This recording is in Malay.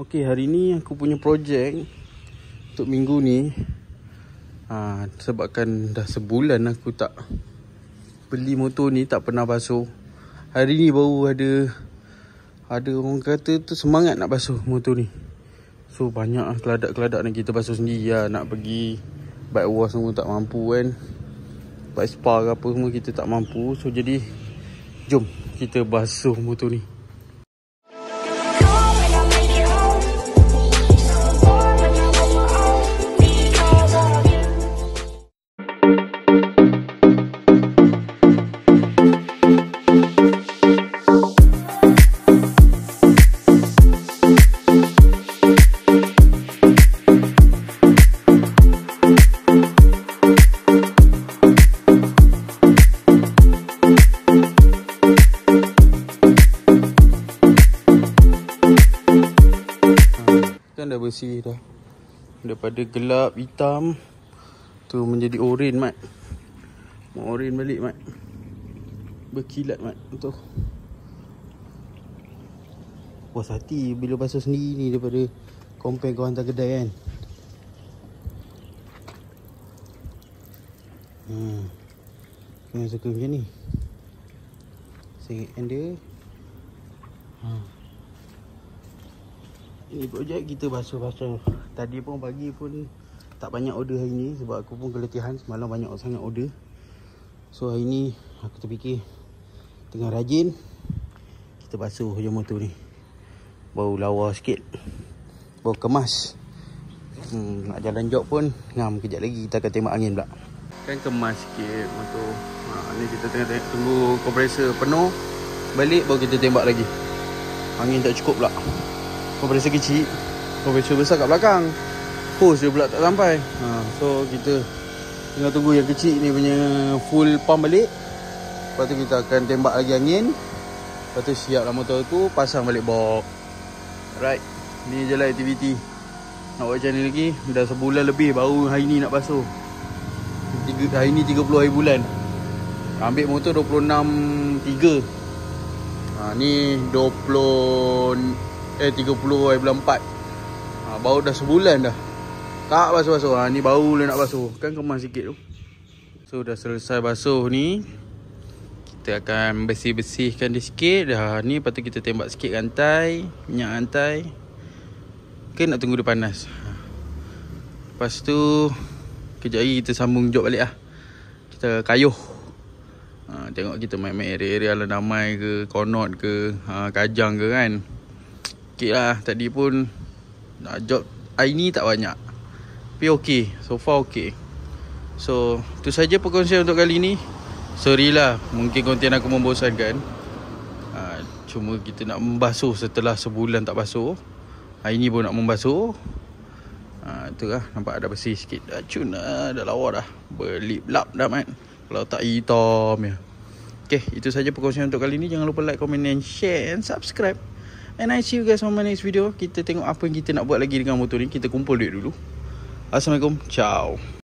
Okey hari ni aku punya projek Untuk minggu ni aa, ah, Sebabkan dah sebulan aku tak Beli motor ni tak pernah basuh Hari ni baru ada Ada orang kata tu semangat nak basuh motor ni So banyak lah keladak-keladak nak kita basuh sendiri lah Nak pergi Bike wash semua tak mampu kan Bike spa ke apa semua kita tak mampu So jadi Jom kita basuh motor ni kerusi dah daripada gelap hitam tu menjadi oren mat oren balik mat berkilat mat tu puas hati bila basuh sendiri ni daripada compare kau hantar kedai kan hmm. yang suka macam ni sengit kan dia hmm. Ini projek kita basuh-basuh Tadi pun pagi pun Tak banyak order hari ni Sebab aku pun keletihan Semalam banyak orang sangat order So hari ni Aku terfikir Tengah rajin Kita basuh je motor ni Baru lawa sikit Baru kemas hmm, Nak jalan jok pun Ngam kejap lagi Kita akan tembak angin pula Kan kemas sikit motor ha, Ni kita tengah tunggu Kompresor penuh Balik baru kita tembak lagi Angin tak cukup pula kau rasa kecil Kau besar kat belakang Hose dia pula tak sampai ha, So kita Tengah tunggu yang kecil ni punya Full pump balik Lepas tu kita akan tembak lagi angin Lepas tu siap lah motor tu Pasang balik bok Right Ni je lah aktiviti Nak buat macam ni lagi Dah sebulan lebih Baru hari ni nak basuh Tiga, Hari ni 30 hari bulan Ambil motor 26 3 ha, Ni 20 Eh 30 hari bulan 4 ha, ah, Baru dah sebulan dah Tak basuh-basuh ha, ah, Ni baru dia nak basuh Kan kemas sikit tu So dah selesai basuh ni Kita akan bersih-bersihkan dia sikit Dah ni lepas tu kita tembak sikit rantai Minyak rantai Ke nak tunggu dia panas Lepas tu Kejap lagi kita sambung job balik lah Kita kayuh ha, Tengok kita main-main area-area Alam damai ke Konot ke ha, Kajang ke kan sikit lah Tadi pun nak job hari ni tak banyak Tapi okay So far okay So tu saja perkongsian untuk kali ni Sorry lah Mungkin konten aku membosankan ha, Cuma kita nak membasuh setelah sebulan tak basuh Hari ni pun nak membasuh ha, Tu lah Nampak ada bersih sikit Dah cun lah Dah lawa dah Berlip lap dah man Kalau tak hitam ya Okay, itu saja perkongsian untuk kali ini. Jangan lupa like, komen dan share and subscribe. And I see you guys on my next video. Kita tengok apa yang kita nak buat lagi dengan motor ni. Kita kumpul duit dulu. Assalamualaikum. Ciao.